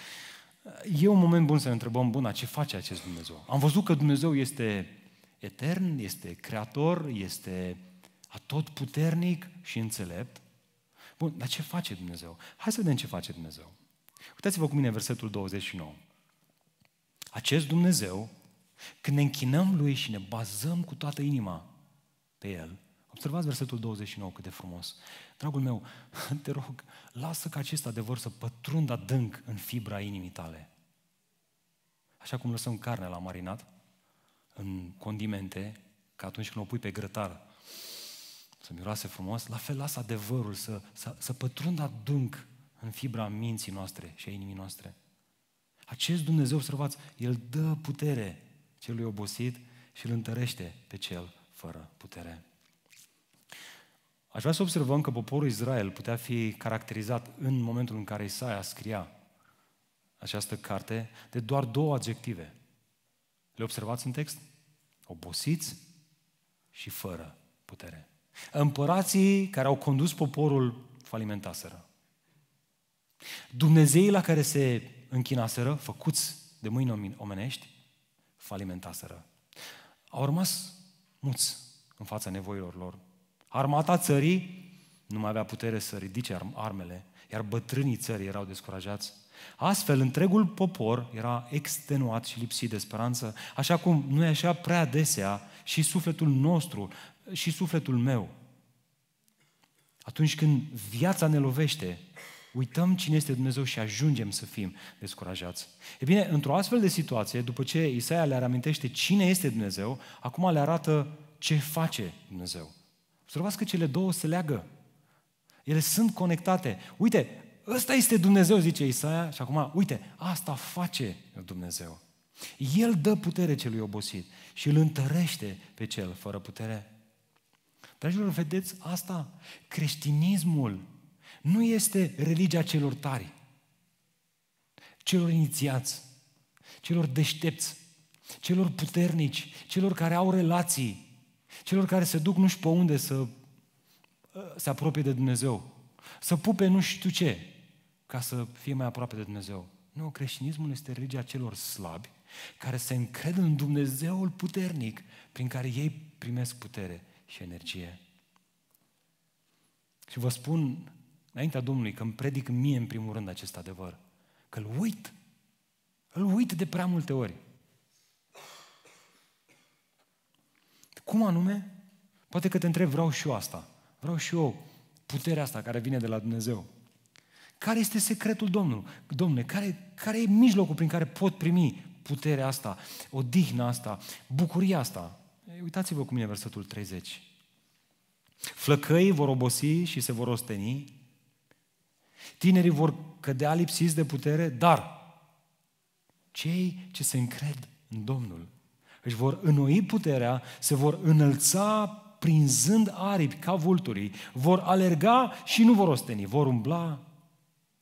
e un moment bun să ne întrebăm, bun, ce face acest Dumnezeu? Am văzut că Dumnezeu este etern, este creator, este atot puternic și înțelept. Bun, dar ce face Dumnezeu? Hai să vedem ce face Dumnezeu. Uitați-vă cu mine versetul 29. Acest Dumnezeu, când ne închinăm Lui și ne bazăm cu toată inima pe El, observați versetul 29 cât de frumos, Dragul meu, te rog, lasă ca acest adevăr să pătrundă adânc în fibra inimii tale. Așa cum lăsăm carne la marinat, în condimente, ca atunci când o pui pe grătar să miroase frumos, la fel lasă adevărul să, să, să pătrundă adânc în fibra minții noastre și a inimii noastre. Acest Dumnezeu, observați, El dă putere celui obosit și îl întărește pe cel fără putere. Aș vrea să observăm că poporul Israel putea fi caracterizat în momentul în care Isaia scria această carte de doar două adjective. Le observați în text? Obosiți și fără putere. Împărații care au condus poporul falimentaseră. Dumnezeii la care se închinaseră, făcuți de mâini omenești, falimentaseră. Au rămas muți în fața nevoilor lor Armata țării nu mai avea putere să ridice armele, iar bătrânii țării erau descurajați. Astfel, întregul popor era extenuat și lipsit de speranță, așa cum nu e așa prea desea și sufletul nostru, și sufletul meu. Atunci când viața ne lovește, uităm cine este Dumnezeu și ajungem să fim descurajați. E bine, într-o astfel de situație, după ce Isaia le amintește cine este Dumnezeu, acum le arată ce face Dumnezeu. Observați că cele două se leagă. Ele sunt conectate. Uite, ăsta este Dumnezeu, zice Isaia, și acum, uite, asta face Dumnezeu. El dă putere celui obosit și îl întărește pe cel fără putere. Dragilor, vedeți asta? Creștinismul nu este religia celor tari, celor inițiați, celor deștepți, celor puternici, celor care au relații, celor care se duc nu știu pe unde să ă, se apropie de Dumnezeu, să pupe nu știu ce, ca să fie mai aproape de Dumnezeu. Nu, creștinismul este religia celor slabi, care se încred în Dumnezeul puternic, prin care ei primesc putere și energie. Și vă spun, înaintea Domnului, că îmi predic mie în primul rând acest adevăr, că îl uit, îl uit de prea multe ori. Cum anume? Poate că te întreb, vreau și eu asta. Vreau și eu puterea asta care vine de la Dumnezeu. Care este secretul Domnului? Domnule, care, care e mijlocul prin care pot primi puterea asta, odihna asta, bucuria asta? Uitați-vă cum e versetul 30. Flăcăii vor obosi și se vor osteni, tinerii vor cădea lipsiți de putere, dar cei ce se încred în Domnul își vor înnoi puterea, se vor înălța prinzând aripi ca vulturii, vor alerga și nu vor osteni, vor umbla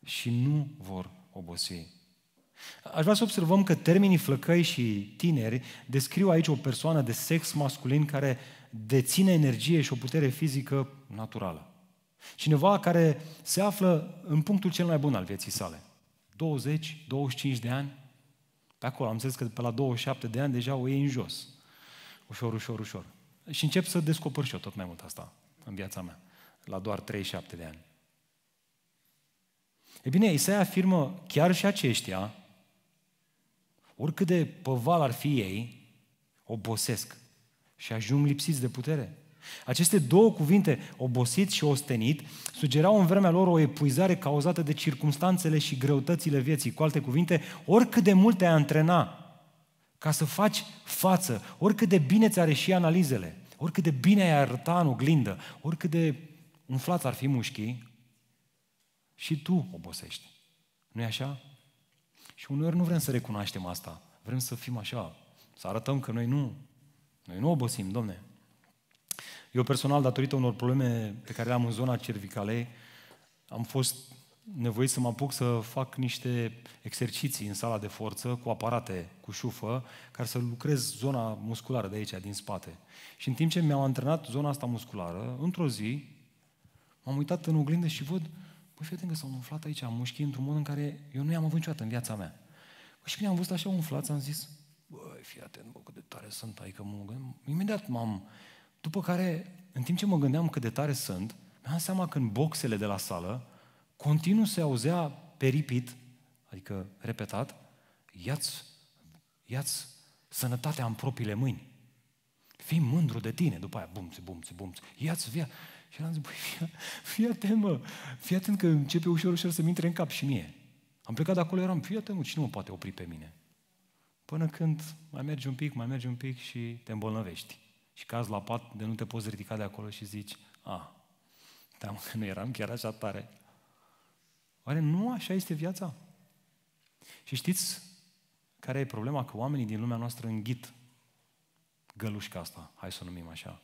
și nu vor obosi. Aș vrea să observăm că termenii flăcăi și tineri descriu aici o persoană de sex masculin care deține energie și o putere fizică naturală. Cineva care se află în punctul cel mai bun al vieții sale. 20-25 de ani, pe acolo, am zis că pe la 27 de ani deja o iei în jos. Ușor, ușor, ușor. Și încep să descopăr și eu tot mai mult asta în viața mea, la doar 37 de ani. E bine, Isaia afirmă chiar și aceștia, oricât de păval ar fi ei, obosesc și ajung lipsiți de putere. Aceste două cuvinte, obosit și ostenit, sugerau în vremea lor o epuizare cauzată de circumstanțele și greutățile vieții. Cu alte cuvinte, oricât de mult te-ai antrena ca să faci față, oricât de bine ți-ar și analizele, oricât de bine ai arăta în oglindă, oricât de umflați ar fi mușchii, și tu obosești. nu e așa? Și uneori nu vrem să recunoaștem asta. Vrem să fim așa, să arătăm că noi nu. Noi nu obosim, domne. Eu personal, datorită unor probleme pe care le-am în zona cervicale, am fost nevoit să mă apuc să fac niște exerciții în sala de forță cu aparate, cu șufă, care să lucrez zona musculară de aici, din spate. Și în timp ce mi-am antrenat zona asta musculară, într-o zi m-am uitat în oglindă și văd, păi fii că s-au umflat aici mușchii într-un mod în care eu nu i-am avut niciodată în viața mea. Păi și când am văzut așa umflați, am zis, băi, fii atent, bă, cât de tare sunt, adică mă, imediat m-am după care, în timp ce mă gândeam cât de tare sunt, mi-am seama că în boxele de la sală continuu se auzea peripit, adică repetat, iați, iați sănătatea în propriile mâini. Fii mândru de tine, după aia, bumți, bumți, bumți, ia-ți via. Și am zis, băi, fii, fii atent, mă, fii atent că începe ușor, ușor să-mi intre în cap și mie. Am plecat de acolo, eram, fii atent, mă, cine mă poate opri pe mine? Până când mai mergi un pic, mai mergi un pic și te îmbolnăvești și caz la pat de nu te poți ridica de acolo și zici, a, teamă că nu eram chiar așa tare. Oare nu așa este viața? Și știți care e problema? Că oamenii din lumea noastră înghit gălușca asta, hai să o numim așa.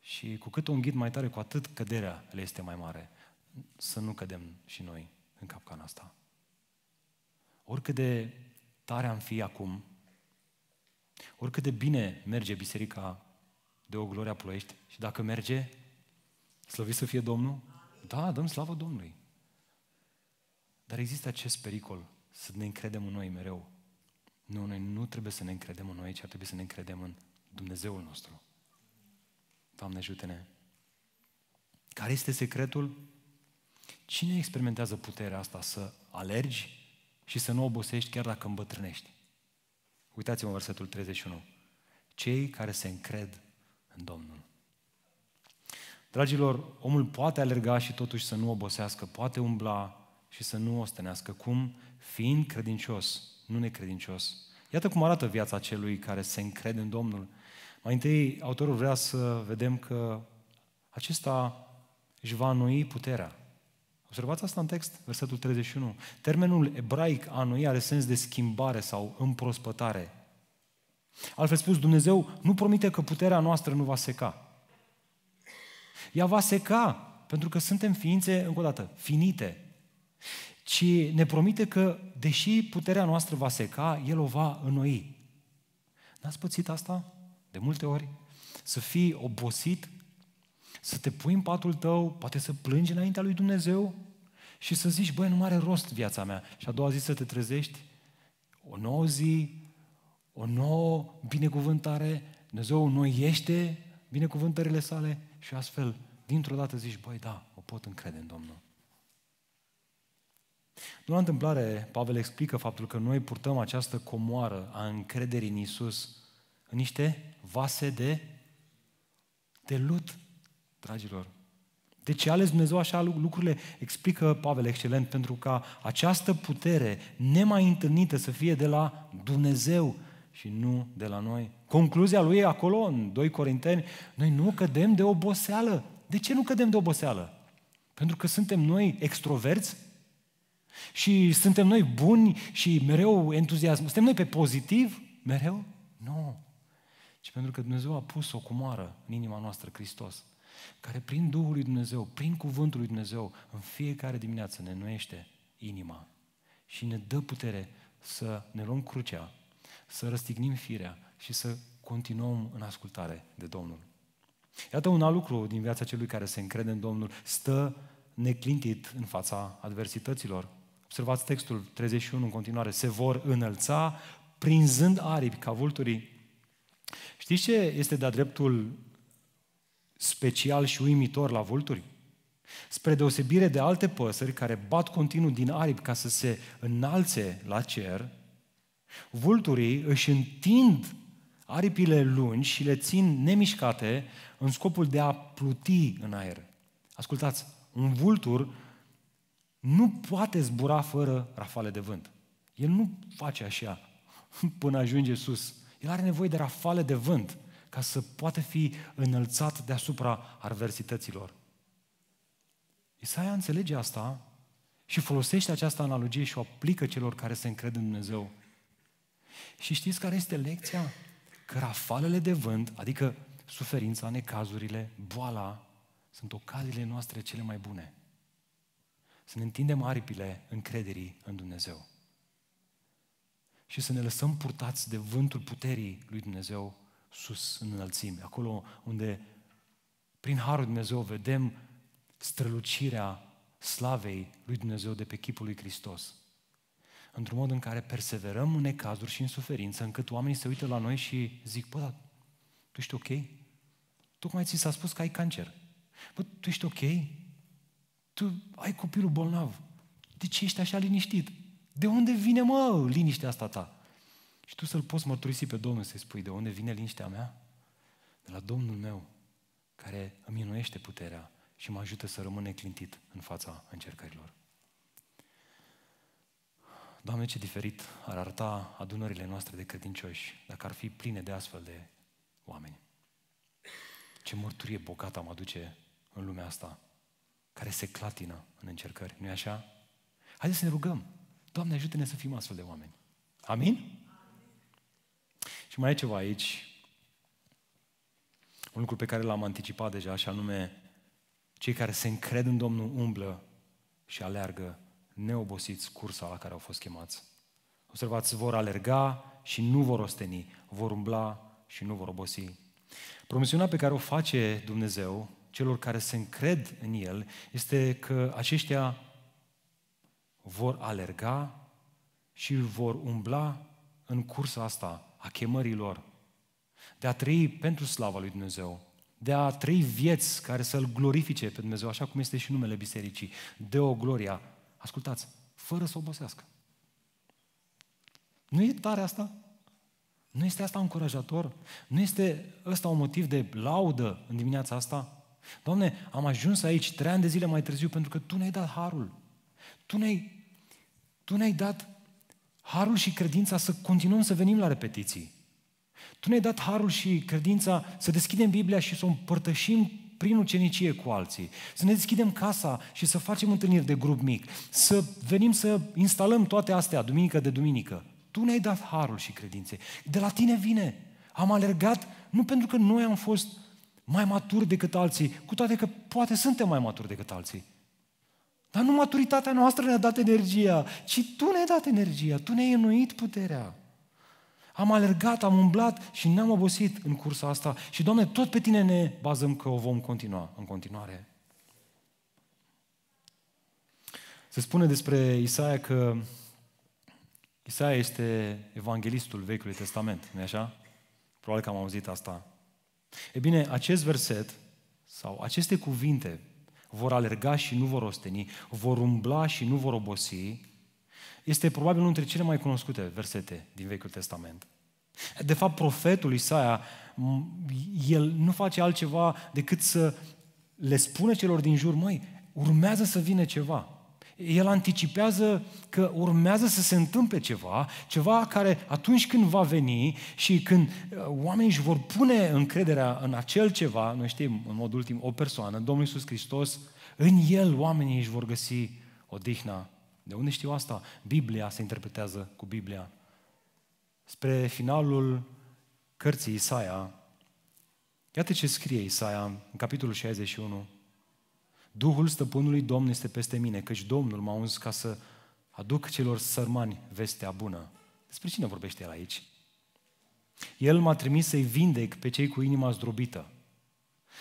Și cu cât o înghit mai tare, cu atât căderea le este mai mare. Să nu cădem și noi în capcana asta. Oricât de tare am fi acum, Oricât de bine merge biserica de o gloria ploiești și dacă merge, slăvit să fie Domnul? Da, dăm slavă Domnului. Dar există acest pericol să ne încredem în noi mereu. Nu, noi nu trebuie să ne încredem în noi, ci ar trebui să ne încredem în Dumnezeul nostru. Doamne, ajută-ne! Care este secretul? Cine experimentează puterea asta să alergi și să nu obosești chiar dacă îmbătrânești? Uitați-vă în versetul 31. Cei care se încred în Domnul. Dragilor, omul poate alerga și totuși să nu obosească, poate umbla și să nu ostenească. Cum? Fiind credincios, nu necredincios. Iată cum arată viața celui care se încrede în Domnul. Mai întâi, autorul vrea să vedem că acesta își va înnoi puterea. Observați asta în text, versetul 31. Termenul ebraic anui are sens de schimbare sau împrospătare. Altfel spus, Dumnezeu nu promite că puterea noastră nu va seca. Ea va seca, pentru că suntem ființe, încă o dată, finite. Ci ne promite că, deși puterea noastră va seca, El o va înnoi. N-ați pățit asta? De multe ori? Să fii obosit să te pui în patul tău, poate să plângi înaintea lui Dumnezeu și să zici, băi, nu are rost viața mea. Și a doua zi să te trezești, o nouă zi, o nouă binecuvântare, Dumnezeu noiește binecuvântările sale și astfel, dintr-o dată zici, băi, da, o pot încrede în Domnul. Nu la întâmplare, Pavel explică faptul că noi purtăm această comoară a încrederii în Isus în niște vase de, de lut dragilor. De ce ales Dumnezeu așa lucrurile? Explică Pavel excelent, pentru ca această putere nemai întâlnită să fie de la Dumnezeu și nu de la noi. Concluzia lui acolo, în 2 Corinteni, noi nu cădem de oboseală. De ce nu cădem de oboseală? Pentru că suntem noi extroverți și suntem noi buni și mereu entuziasm. Suntem noi pe pozitiv? Mereu? Nu. Ci pentru că Dumnezeu a pus o cumoară în inima noastră, Hristos care prin Duhul lui Dumnezeu, prin Cuvântul lui Dumnezeu, în fiecare dimineață ne noiește inima și ne dă putere să ne luăm crucea, să răstignim firea și să continuăm în ascultare de Domnul. Iată un alt lucru din viața celui care se încrede în Domnul, stă neclintit în fața adversităților. Observați textul 31 în continuare, se vor înălța prinzând aripi ca vulturii. Știți ce este de-a dreptul special și uimitor la vulturi? Spre deosebire de alte păsări care bat continuu din aripi ca să se înalțe la cer, vulturii își întind aripile lungi și le țin nemișcate în scopul de a pluti în aer. Ascultați, un vultur nu poate zbura fără rafale de vânt. El nu face așa până ajunge sus. El are nevoie de rafale de vânt ca să poată fi înălțat deasupra adversităților. Isaia înțelege asta și folosește această analogie și o aplică celor care se încred în Dumnezeu. Și știți care este lecția? Că rafalele de vânt, adică suferința, necazurile, boala, sunt ocaziile noastre cele mai bune. Să ne întindem aripile încrederii în Dumnezeu. Și să ne lăsăm purtați de vântul puterii lui Dumnezeu sus, în înălțime, acolo unde, prin Harul Dumnezeu, vedem strălucirea slavei lui Dumnezeu de pe chipul lui Hristos. Într-un mod în care perseverăm în necazuri și în suferință, încât oamenii se uită la noi și zic, bă, dar tu ești ok? Tocmai ți s-a spus că ai cancer. Bă, tu ești ok? Tu ai copilul bolnav. De ce ești așa liniștit? De unde vine, mă, liniștea asta ta? Și tu să-L poți mărturisi pe Domnul, să-i spui, de unde vine liniștea mea? De la Domnul meu, care îmi inuiește puterea și mă ajută să rămân neclintit în fața încercărilor. Doamne, ce diferit ar arăta adunările noastre de credincioși dacă ar fi pline de astfel de oameni. Ce mărturie bogată am aduce în lumea asta, care se clatină în încercări, nu-i așa? Haideți să ne rugăm. Doamne, ajută-ne să fim astfel de oameni. Amin? Și mai e ceva aici, un lucru pe care l-am anticipat deja, și anume, cei care se încred în Domnul umblă și aleargă neobosiți cursa la care au fost chemați. Observați, vor alerga și nu vor osteni, vor umbla și nu vor obosi. Promisiunea pe care o face Dumnezeu celor care se încred în El este că aceștia vor alerga și vor umbla în cursa asta a lor, de a trăi pentru slava lui Dumnezeu, de a trăi vieți care să-L glorifice pe Dumnezeu, așa cum este și numele bisericii, de o gloria, ascultați, fără să obosească. Nu e tare asta? Nu este asta încurajator? Nu este ăsta un motiv de laudă în dimineața asta? Doamne, am ajuns aici trei ani de zile mai târziu pentru că Tu ne-ai dat harul. Tu ne-ai, tu ne-ai dat harul și credința să continuăm să venim la repetiții. Tu ne-ai dat harul și credința să deschidem Biblia și să o împărtășim prin ucenicie cu alții, să ne deschidem casa și să facem întâlniri de grup mic, să venim să instalăm toate astea duminică de duminică. Tu ne-ai dat harul și credințe. De la tine vine. Am alergat nu pentru că noi am fost mai maturi decât alții, cu toate că poate suntem mai maturi decât alții, dar nu maturitatea noastră ne-a dat energia, ci Tu ne-ai dat energia, Tu ne-ai înnoit puterea. Am alergat, am umblat și n-am obosit în cursa asta. Și, Doamne, tot pe Tine ne bazăm că o vom continua în continuare. Se spune despre Isaia că Isaia este evanghelistul Vechiului Testament, nu așa? Probabil că am auzit asta. E bine, acest verset sau aceste cuvinte vor alerga și nu vor osteni, vor umbla și nu vor obosi, este probabil unul dintre cele mai cunoscute versete din Vechiul Testament. De fapt, profetul Isaia, el nu face altceva decât să le spune celor din jur, măi, urmează să vină ceva. El anticipează că urmează să se întâmple ceva, ceva care atunci când va veni și când uh, oamenii își vor pune încrederea în acel ceva, noi știm în mod ultim o persoană, Domnul Iisus Hristos, în El oamenii își vor găsi odihna. De unde știu asta? Biblia se interpretează cu Biblia. Spre finalul cărții Isaia, iată ce scrie Isaia în capitolul 61, Duhul stăpânului Domn este peste mine, căci Domnul m-a uns ca să aduc celor sărmani vestea bună. Despre cine vorbește el aici? El m-a trimis să-i vindec pe cei cu inima zdrobită,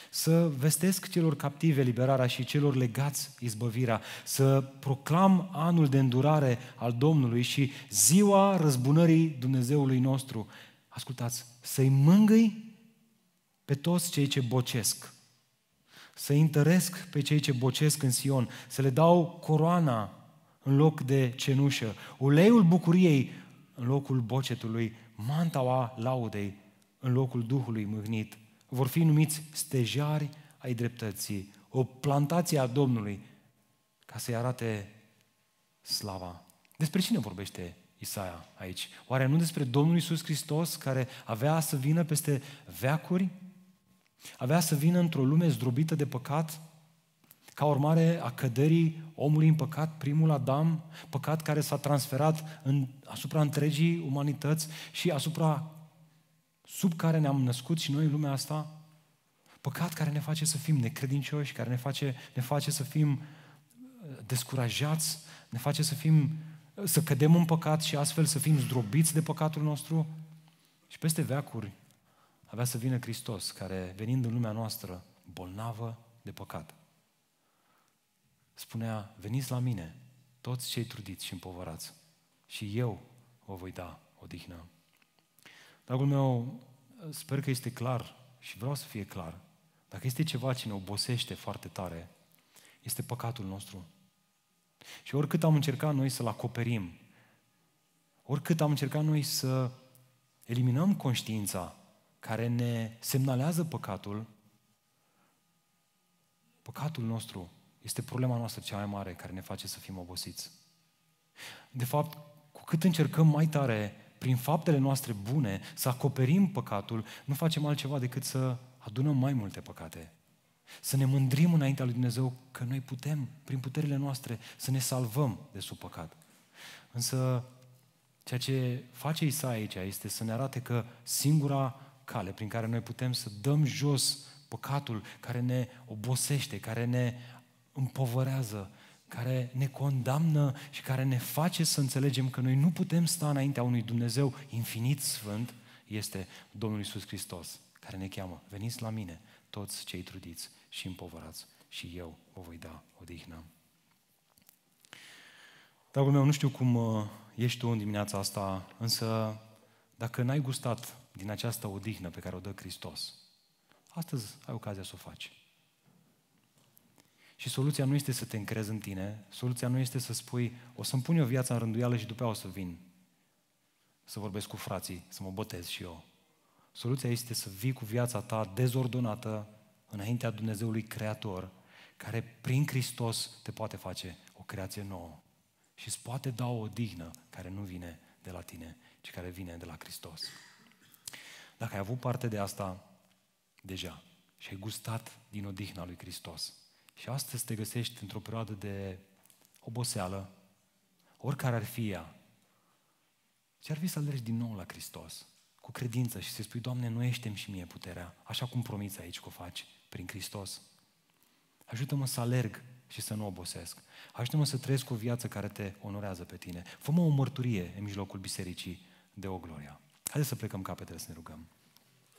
să vestesc celor captive liberarea și celor legați izbăvirea, să proclam anul de îndurare al Domnului și ziua răzbunării Dumnezeului nostru. Ascultați, să-i mângâi pe toți cei ce bocesc, să întăresc pe cei ce bocesc în Sion, să le dau coroana în loc de cenușă, uleiul bucuriei în locul bocetului, mantaua laudei în locul Duhului mâhnit. Vor fi numiți stejari ai dreptății, o plantație a Domnului, ca să-i arate slava. Despre cine vorbește Isaia aici? Oare nu despre Domnul Isus Hristos care avea să vină peste veacuri? Avea să vină într-o lume zdrobită de păcat, ca urmare a căderii omului în păcat, primul Adam, păcat care s-a transferat în, asupra întregii umanități și asupra sub care ne-am născut și noi în lumea asta, păcat care ne face să fim necredincioși, care ne face, ne face să fim uh, descurajați, ne face să fim să cădem în păcat și astfel să fim zdrobiți de păcatul nostru și peste veacuri avea să vină Hristos, care venind în lumea noastră, bolnavă de păcat, spunea, veniți la mine, toți cei trudiți și împovărați, și eu vă voi da odihnă. Dragul meu, sper că este clar și vreau să fie clar. Dacă este ceva ce ne obosește foarte tare, este păcatul nostru. Și oricât am încercat noi să-l acoperim, oricât am încercat noi să eliminăm conștiința care ne semnalează păcatul, păcatul nostru este problema noastră cea mai mare care ne face să fim obosiți. De fapt, cu cât încercăm mai tare prin faptele noastre bune să acoperim păcatul, nu facem altceva decât să adunăm mai multe păcate. Să ne mândrim înaintea lui Dumnezeu că noi putem, prin puterile noastre, să ne salvăm de sub păcat. Însă, ceea ce face Isaia aici este să ne arate că singura cale prin care noi putem să dăm jos păcatul care ne obosește, care ne împovărează, care ne condamnă și care ne face să înțelegem că noi nu putem sta înaintea unui Dumnezeu infinit sfânt, este Domnul Isus Hristos, care ne cheamă, veniți la mine, toți cei trudiți și împovărați, și eu vă voi da odihnă. Dragul meu, nu știu cum uh, ești tu în dimineața asta, însă dacă n-ai gustat din această odihnă pe care o dă Hristos. Astăzi ai ocazia să o faci. Și soluția nu este să te încrezi în tine, soluția nu este să spui, o să-mi pun eu viața în rânduială și după aia o să vin să vorbesc cu frații, să mă botez și eu. Soluția este să vii cu viața ta dezordonată înaintea Dumnezeului Creator, care prin Hristos te poate face o creație nouă și îți poate da o dignă care nu vine de la tine, ci care vine de la Hristos. Dacă ai avut parte de asta deja și ai gustat din odihna lui Hristos și astăzi te găsești într-o perioadă de oboseală, oricare ar fi ea, ce ar fi să alergi din nou la Hristos, cu credință și să-i spui, Doamne, nu ești și mie puterea, așa cum promiți aici că o faci, prin Hristos. Ajută-mă să alerg și să nu obosesc. Ajută-mă să trăiesc o viață care te onorează pe tine. Fă-mă o mărturie în mijlocul bisericii de o gloria. Haideți să plecăm capetele să ne rugăm.